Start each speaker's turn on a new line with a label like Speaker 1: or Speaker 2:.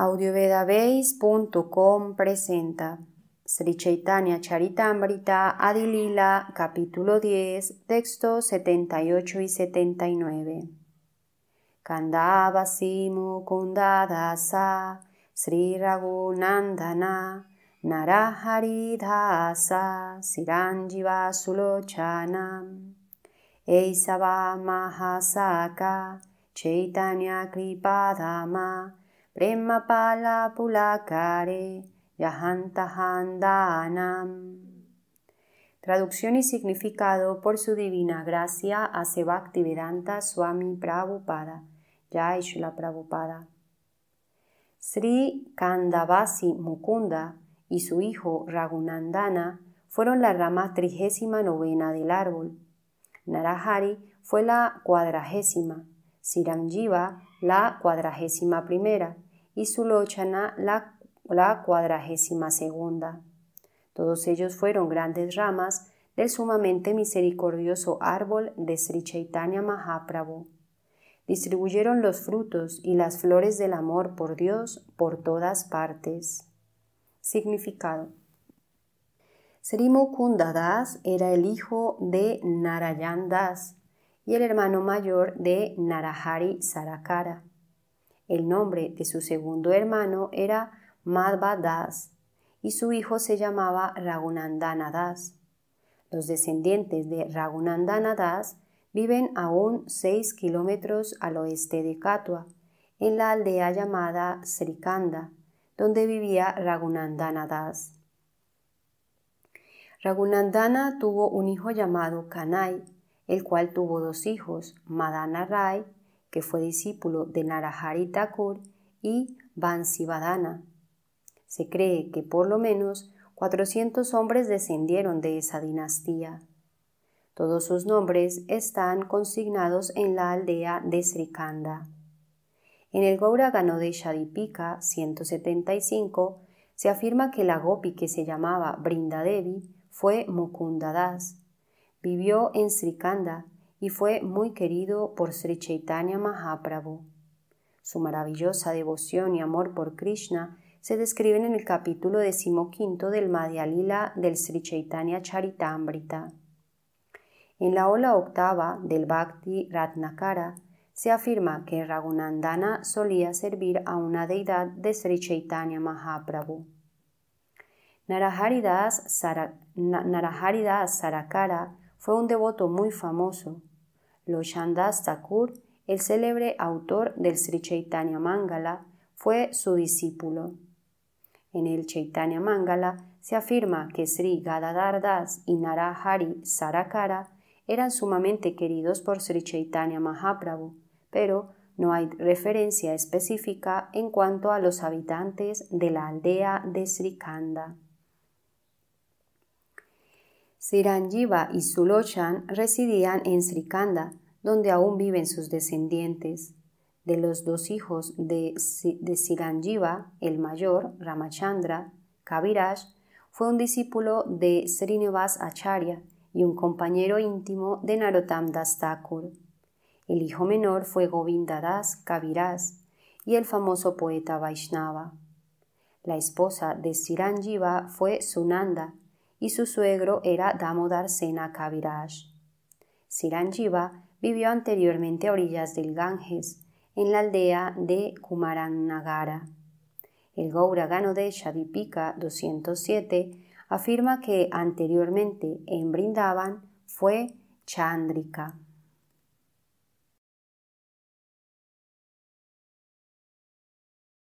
Speaker 1: audiovedabase.com presenta Sri Chaitanya Charitamrita Adilila capítulo 10 textos 78 y 79 Simu Kundadasa Sri Raghunandana Naraharidhasa Siranjiva Sulochanam Eisava Mahasaka Chaitanya Kripadama Prema Pulakare Yahantahandanam. Traducción y significado por su divina gracia a Vedanta Swami Prabhupada, Yaishula Prabhupada. Sri Kandavasi Mukunda y su hijo Raghunandana fueron la rama trigésima novena del árbol. Narahari fue la cuadragésima, Siramjiva la cuadragésima primera y Sulochana la, la cuadragésima segunda. Todos ellos fueron grandes ramas del sumamente misericordioso árbol de Sri Chaitanya Mahaprabhu. Distribuyeron los frutos y las flores del amor por Dios por todas partes. Significado. Sri Mukunda Das era el hijo de Narayan Das y el hermano mayor de Narahari Sarakara. El nombre de su segundo hermano era Madhva Das y su hijo se llamaba Raghunandana Das. Los descendientes de Raghunandana Das viven aún 6 kilómetros al oeste de Katwa, en la aldea llamada Srikanda, donde vivía Raghunandana Das. Raghunandana tuvo un hijo llamado Kanai, el cual tuvo dos hijos, Madana Rai que fue discípulo de Narahari Thakur y Bansivadana. Se cree que por lo menos 400 hombres descendieron de esa dinastía. Todos sus nombres están consignados en la aldea de Srikanda. En el Gauragano de Shadipika 175 se afirma que la gopi que se llamaba Brindadevi fue Mukundadas. Vivió en Srikanda y fue muy querido por Sri Chaitanya Mahaprabhu. Su maravillosa devoción y amor por Krishna se describen en el capítulo decimoquinto del Madhyalila del Sri Chaitanya Charitamrita. En la ola octava del Bhakti Ratnakara se afirma que Raghunandana solía servir a una deidad de Sri Chaitanya Mahaprabhu. Naraharidas Sarakara fue un devoto muy famoso. Loshandas Thakur, el célebre autor del Sri Chaitanya Mangala, fue su discípulo. En el Chaitanya Mangala se afirma que Sri Gadadhar Das y Narahari Sarakara eran sumamente queridos por Sri Chaitanya Mahaprabhu, pero no hay referencia específica en cuanto a los habitantes de la aldea de Srikanda. Siranjiva y Sulochan residían en Srikanda, donde aún viven sus descendientes. De los dos hijos de, Siranjiva, el mayor, Ramachandra, Kaviraj, fue un discípulo de Srinivas Acharya y un compañero íntimo de Narottam Das Thakur. El hijo menor fue Govinda Das Kaviraj y el famoso poeta Vaishnava. La esposa de Siranjiva fue Sunanda, y su suegro era Damodar Sena Kaviraj. Siranjiva vivió anteriormente a orillas del Ganges, en la aldea de Kumaranagara. El Gauragano de Shadipika 207 afirma que anteriormente en Brindavan fue Chandrika.